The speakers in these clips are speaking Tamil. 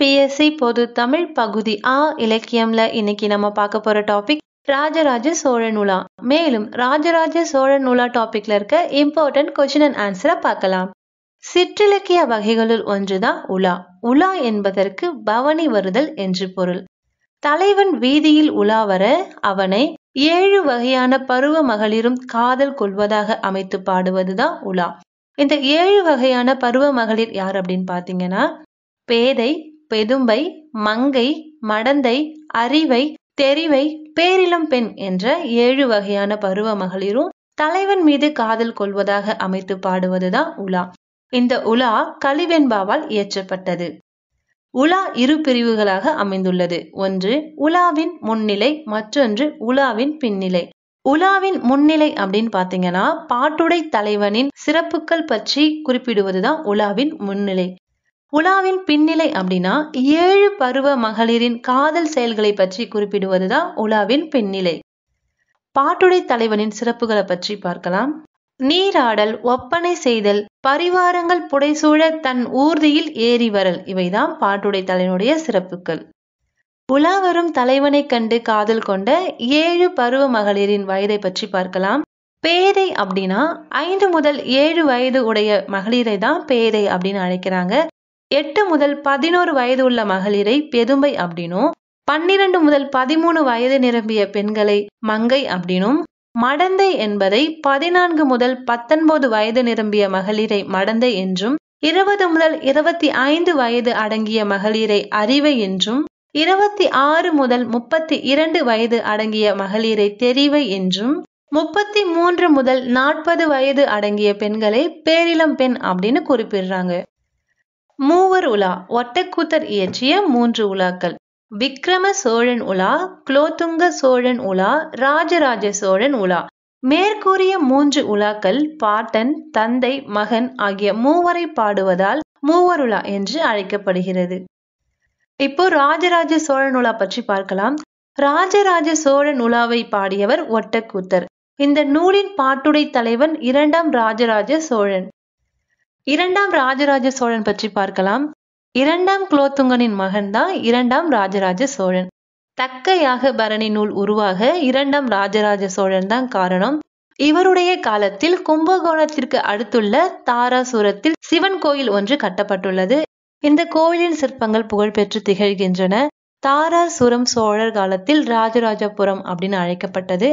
பிஎஸ்சி பொது தமிழ் பகுதி ஆ இலக்கியம்ல இன்னைக்கு நம்ம பார்க்க போற டாபிக் ராஜராஜ சோழ நூலா மேலும் ராஜராஜ சோழ நூலா டாபிக்ல இருக்க இம்பார்ட்டன்ட் கொஸ்டின் அண்ட் ஆன்சரை பார்க்கலாம் சிற்றிலக்கிய வகைகளுள் ஒன்றுதான் உலா உலா என்பதற்கு பவனி வருதல் என்று பொருள் தலைவன் வீதியில் உலா வர அவனை ஏழு வகையான பருவ மகளிரும் காதல் கொள்வதாக அமைத்து பாடுவதுதான் உலா இந்த ஏழு வகையான பருவ மகளிர் யார் அப்படின்னு பாத்தீங்கன்னா பேதை பெதும்பை மங்கை மடந்தை அறிவை தெரிவை பேரிளம் பெண் என்ற ஏழு வகையான பருவ மகளிரும் தலைவன் மீது காதல் கொள்வதாக அமைத்து பாடுவதுதான் உலா இந்த உலா கலிவெண்பாவால் இயற்றப்பட்டது உலா இரு பிரிவுகளாக அமைந்துள்ளது ஒன்று உலாவின் முன்னிலை மற்றொன்று உலாவின் பின்னிலை உலாவின் முன்னிலை அப்படின்னு பாத்தீங்கன்னா பாட்டுடை தலைவனின் சிறப்புகள் பற்றி குறிப்பிடுவதுதான் உலாவின் முன்னிலை உலாவின் பின்னிலை அப்படின்னா ஏழு பருவ மகளிரின் காதல் செயல்களை பற்றி குறிப்பிடுவதுதான் உலாவின் பின்னிலை பாட்டுடை தலைவனின் சிறப்புகளை பற்றி பார்க்கலாம் நீராடல் ஒப்பனை செய்தல் பரிவாரங்கள் புடைசூழ தன் ஊர்தியில் ஏறி வரல் இவைதான் பாட்டுடை தலைவனுடைய சிறப்புகள் உலாவரும் தலைவனை கண்டு காதல் கொண்ட ஏழு பருவ மகளிரின் வயதை பற்றி பார்க்கலாம் பேதை அப்படின்னா ஐந்து முதல் ஏழு வயது உடைய மகளிரை தான் பேதை அப்படின்னு அழைக்கிறாங்க எட்டு முதல் பதினோரு வயது உள்ள மகளிரை பெதும்பை அப்படின்னும் பன்னிரண்டு முதல் பதிமூணு வயது நிரம்பிய பெண்களை மங்கை அப்படின்னும் மடந்தை என்பதை பதினான்கு முதல் பத்தொன்பது வயது நிரம்பிய மகளிரை மடந்தை என்றும் இருபது முதல் இருபத்தி ஐந்து வயது அடங்கிய மகளிரை அறிவை என்றும் இருபத்தி ஆறு முதல் முப்பத்தி இரண்டு வயது அடங்கிய மகளிரை தெரிவை என்றும் முப்பத்தி மூன்று முதல் நாற்பது வயது அடங்கிய பெண்களை பேரிளம் பெண் அப்படின்னு குறிப்பிடுறாங்க மூவர் உலா ஒட்டக்கூத்தர் இயற்றிய மூன்று உலாக்கள் விக்ரம சோழன் உலா குலோத்துங்க சோழன் உலா ராஜராஜ சோழன் உலா மேற்கூறிய மூன்று உலாக்கள் பாட்டன் தந்தை மகன் ஆகிய மூவரை பாடுவதால் மூவர் உலா என்று அழைக்கப்படுகிறது இப்போ ராஜராஜ சோழன் உலா பற்றி பார்க்கலாம் ராஜராஜ சோழன் உலாவை பாடியவர் ஒட்டக்கூத்தர் இந்த நூலின் பாட்டுடை தலைவன் இரண்டாம் ராஜராஜ சோழன் இரண்டாம் ராஜராஜ சோழன் பற்றி பார்க்கலாம் இரண்டாம் குலோத்துங்கனின் மகன்தான் இரண்டாம் ராஜராஜ சோழன் தக்க யாக பரணி நூல் உருவாக இரண்டாம் ராஜராஜ சோழன் தான் காரணம் இவருடைய காலத்தில் கும்பகோணத்திற்கு அடுத்துள்ள தாராசுரத்தில் சிவன் கோயில் ஒன்று கட்டப்பட்டுள்ளது இந்த கோயிலின் சிற்பங்கள் புகழ்பெற்று திகழ்கின்றன தாராசுரம் சோழர் காலத்தில் ராஜராஜபுரம் அப்படின்னு அழைக்கப்பட்டது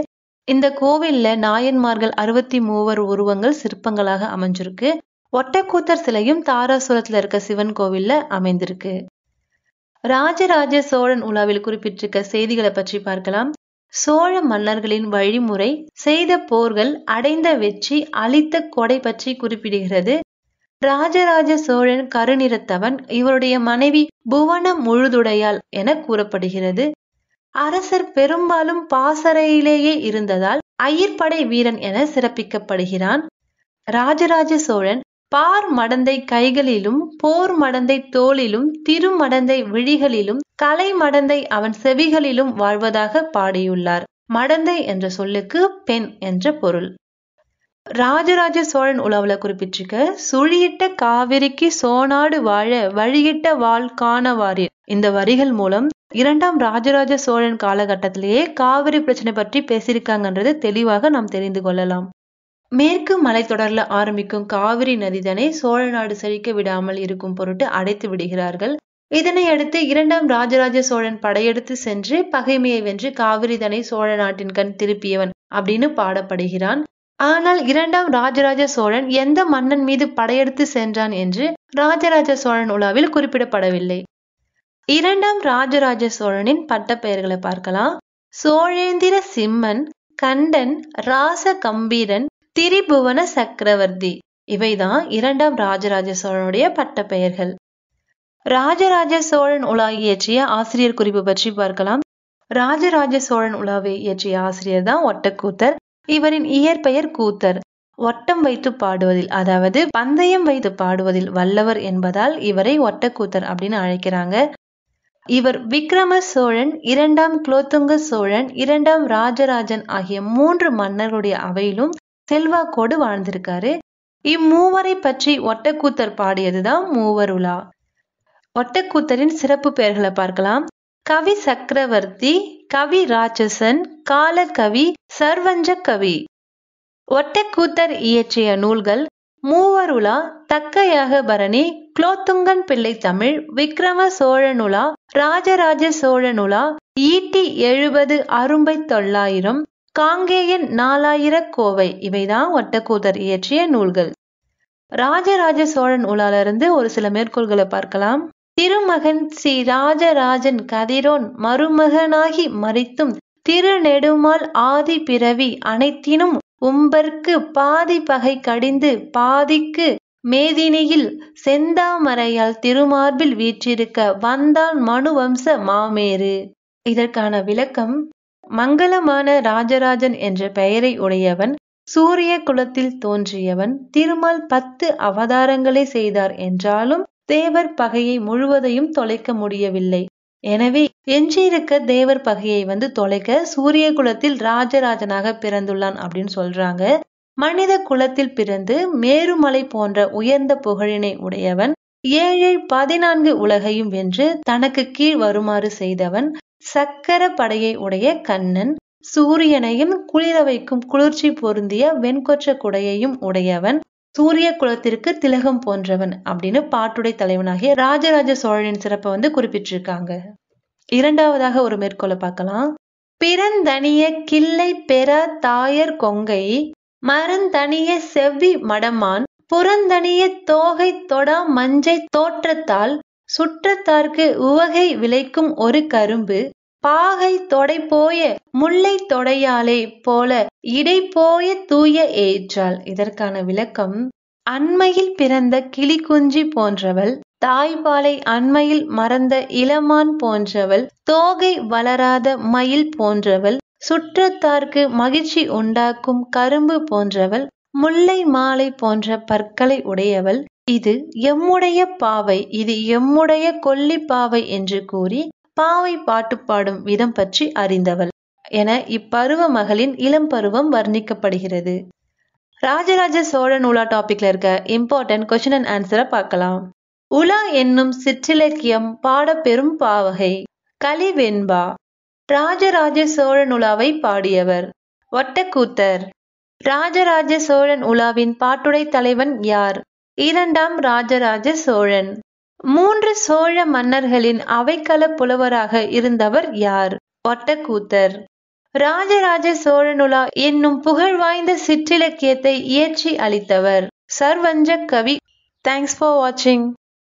இந்த கோவில்ல நாயன்மார்கள் அறுபத்தி மூவர் உருவங்கள் சிற்பங்களாக அமைஞ்சிருக்கு ஒட்டக்கூத்தர் சிலையும் தாராசுரத்துல இருக்க சிவன் கோவில்ல அமைந்திருக்கு ராஜராஜ சோழன் உலாவில் குறிப்பிட்டிருக்க செய்திகளை பற்றி பார்க்கலாம் சோழ மன்னர்களின் வழிமுறை செய்த போர்கள் அடைந்த வெற்றி அளித்த கொடை பற்றி குறிப்பிடுகிறது ராஜராஜ சோழன் கருநிறத்தவன் இவருடைய மனைவி புவன முழுதுடையாள் என கூறப்படுகிறது அரசர் பெரும்பாலும் பாசறையிலேயே இருந்ததால் ஐயர்படை வீரன் என சிறப்பிக்கப்படுகிறான் ராஜராஜ சோழன் பார் மடந்தை கைகளிலும் போர் மடந்தை தோளிலும் திருமடந்தை விழிகளிலும் கலை மடந்தை அவன் செவிகளிலும் வாழ்வதாக பாடியுள்ளார் மடந்தை என்ற சொல்லுக்கு பெண் என்ற பொருள் ராஜராஜ சோழன் உலவுல குறிப்பிட்டிருக்க சுழியிட்ட காவிரிக்கு சோனாடு வாழ வழியிட்ட வாழ் காணவாரி இந்த வரிகள் மூலம் இரண்டாம் ராஜராஜ சோழன் காலகட்டத்திலேயே காவிரி பிரச்சனை பற்றி பேசியிருக்காங்கன்றது தெளிவாக நாம் தெரிந்து கொள்ளலாம் மேற்கு மலைத்தொடரில் ஆரம்பிக்கும் காவிரி நதிதனை சோழ நாடு செழிக்க விடாமல் இருக்கும் பொருட்டு அடைத்து விடுகிறார்கள் இதனை அடுத்து இரண்டாம் ராஜராஜ சோழன் படையெடுத்து சென்று பகைமையை வென்று காவிரி தனை சோழ நாட்டின் கண் திருப்பியவன் அப்படின்னு பாடப்படுகிறான் ஆனால் இரண்டாம் ராஜராஜ சோழன் எந்த மன்னன் மீது படையெடுத்து சென்றான் என்று ராஜராஜ சோழன் உலாவில் குறிப்பிடப்படவில்லை இரண்டாம் ராஜராஜ சோழனின் பட்ட பெயர்களை பார்க்கலாம் சோழேந்திர சிம்மன் கண்டன் ராச கம்பீரன் திரிபுவன சக்கரவர்த்தி இவைதான் இரண்டாம் ராஜராஜ சோழனுடைய பட்ட பெயர்கள் ராஜராஜ சோழன் உலா இயற்றிய ஆசிரியர் குறிப்பு பற்றி பார்க்கலாம் ராஜராஜ சோழன் உலாவை இயற்றிய ஆசிரியர் தான் ஒட்டக்கூத்தர் இவரின் இயற்பெயர் கூத்தர் ஒட்டம் வைத்து பாடுவதில் அதாவது பந்தயம் வைத்து பாடுவதில் வல்லவர் என்பதால் இவரை ஒட்டக்கூத்தர் அப்படின்னு அழைக்கிறாங்க இவர் விக்ரம சோழன் இரண்டாம் குலோத்துங்க சோழன் இரண்டாம் ராஜராஜன் ஆகிய மூன்று மன்னர்களுடைய அவையிலும் செல்வாக்கோடு வாழ்ந்திருக்காரு இம்மூவரை பற்றி ஒட்டக்கூத்தர் பாடியதுதான் மூவருலா ஒட்டக்கூத்தரின் சிறப்பு பெயர்களை பார்க்கலாம் கவி சக்கரவர்த்தி கவி ராட்சசன் கால கவி சர்வஞ்ச கவி ஒட்டக்கூத்தர் இயற்றிய நூல்கள் மூவருலா தக்கையாக பரணி குலோத்துங்கன் பிள்ளை தமிழ் விக்ரம சோழனுலா ராஜராஜ சோழனுலா ஈட்டி எழுபது அரும்பை தொள்ளாயிரம் காங்கேயன் நாலாயிர கோவை இவைதான் ஒட்டக்கூதர் இயற்றிய நூல்கள் ராஜராஜ சோழன் உலாலிருந்து ஒரு சில மேற்கோள்களை பார்க்கலாம் திருமகன் ஸ்ரீ ராஜராஜன் கதிரோன் மருமகனாகி மறித்தும் திருநெடுமால் ஆதி பிறவி அனைத்தினும் உம்பர்க்கு பாதி பகை கடிந்து பாதிக்கு மேதினியில் செந்தாமரையால் திருமார்பில் வீற்றிருக்க வந்தான் மனுவம்ச மாமேறு இதற்கான விளக்கம் மங்களமான ராஜராஜன் என்ற பெயரை உடையவன் சூரிய குலத்தில் தோன்றியவன் திருமால் பத்து அவதாரங்களை செய்தார் என்றாலும் தேவர் பகையை முழுவதையும் தொலைக்க முடியவில்லை எனவே எஞ்சியிருக்க தேவர் பகையை வந்து தொலைக்க சூரிய குலத்தில் ராஜராஜனாக பிறந்துள்ளான் அப்படின்னு சொல்றாங்க மனித குலத்தில் பிறந்து மேருமலை போன்ற உயர்ந்த புகழினை உடையவன் ஏழை பதினான்கு உலகையும் வென்று தனக்கு கீழ் வருமாறு செய்தவன் சக்கர படையை உடைய கண்ணன் சூரியனையும் குளிர வைக்கும் குளிர்ச்சி பொருந்திய வெண்கொற்ற குடையையும் உடையவன் சூரிய குலத்திற்கு திலகம் போன்றவன் அப்படின்னு பாட்டுடை தலைவனாகிய ராஜராஜ சோழனின் சிறப்பை வந்து குறிப்பிட்டிருக்காங்க இரண்டாவதாக ஒரு மேற்கோளை பார்க்கலாம் பிறந்தனிய கிள்ளை பெற தாயர் கொங்கை மருந்தனிய செவ்வி மடமான் புறந்தனிய தோகை தொடா மஞ்சை தோற்றத்தால் சுற்றத்தார்க்கு உவகை விளைக்கும் ஒரு கரும்பு பாகை தொடை போய முல்லை தொடையாலே போல இடைபோய தூய ஏற்றாள் இதற்கான விளக்கம் அண்மையில் பிறந்த கிளிக்குஞ்சி போன்றவள் தாய்பாலை அண்மையில் மறந்த இளமான் போன்றவள் தோகை வளராத மயில் போன்றவள் சுற்றத்தார்க்கு மகிழ்ச்சி உண்டாக்கும் கரும்பு போன்றவள் முல்லை மாலை போன்ற பற்களை உடையவள் இது எம்முடைய பாவை இது எம்முடைய கொல்லி பாவை என்று கூறி பாவை பாட்டு பாடும் விதம் பற்றி அறிந்தவள் என இப்பருவ மகளின் இளம் பருவம் வர்ணிக்கப்படுகிறது ராஜராஜ சோழன் உலா டாபிக்ல இருக்க இம்பார்ட்டன்ட் கொஸ்டின் அண்ட் ஆன்சரை பார்க்கலாம் உலா என்னும் சிற்றிலக்கியம் பாட பெரும் பாவகை வெண்பா ராஜராஜ சோழன் உலாவை பாடியவர் ஒட்டக்கூத்தர் ராஜராஜ சோழன் உலாவின் பாட்டுடை தலைவன் யார் இரண்டாம் ராஜராஜ சோழன் மூன்று சோழ மன்னர்களின் அவைக்கள புலவராக இருந்தவர் யார் ஒட்டக்கூத்தர் ராஜராஜ சோழனுலா என்னும் புகழ் வாய்ந்த சிற்றிலக்கியத்தை இயற்றி அளித்தவர் சர்வஞ்ச கவி தேங்க்ஸ் ஃபார் வாட்சிங்